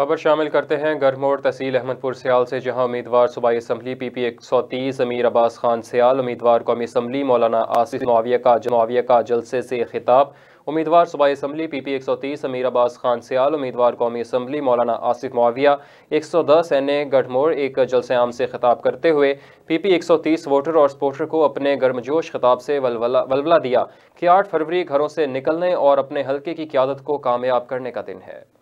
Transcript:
खबर शामिल करते हैं गढ़मोड़ तहसील अहमदपुर सियाल से जहां उम्मीदवार सूबाई असम्बली पी पी एक सौ तीस अमीर अब्बास खान सयाल उम्मीदवार कौमी असम्बली मौलाना आसिफ माविया का माविया का जलसे से खिताब उम्मीदवार सूबाई असम्बली पी पी एक सौ तीस अमीर अब्बास खान सयाल उम्मीदवार कौमी असम्बली मौलाना आसिफ माविया एक सौ दस एन ए गढ़मोड़ एक जलसे आम से खिताब करते हुए पी पी एक सौ तीस वोटर और सपोर्टर को अपने गर्मजोश खिताब से वलवला वलवला दिया कि आठ फरवरी घरों से निकलने और अपने हल्के की क्यादत को कामयाब करने का दिन है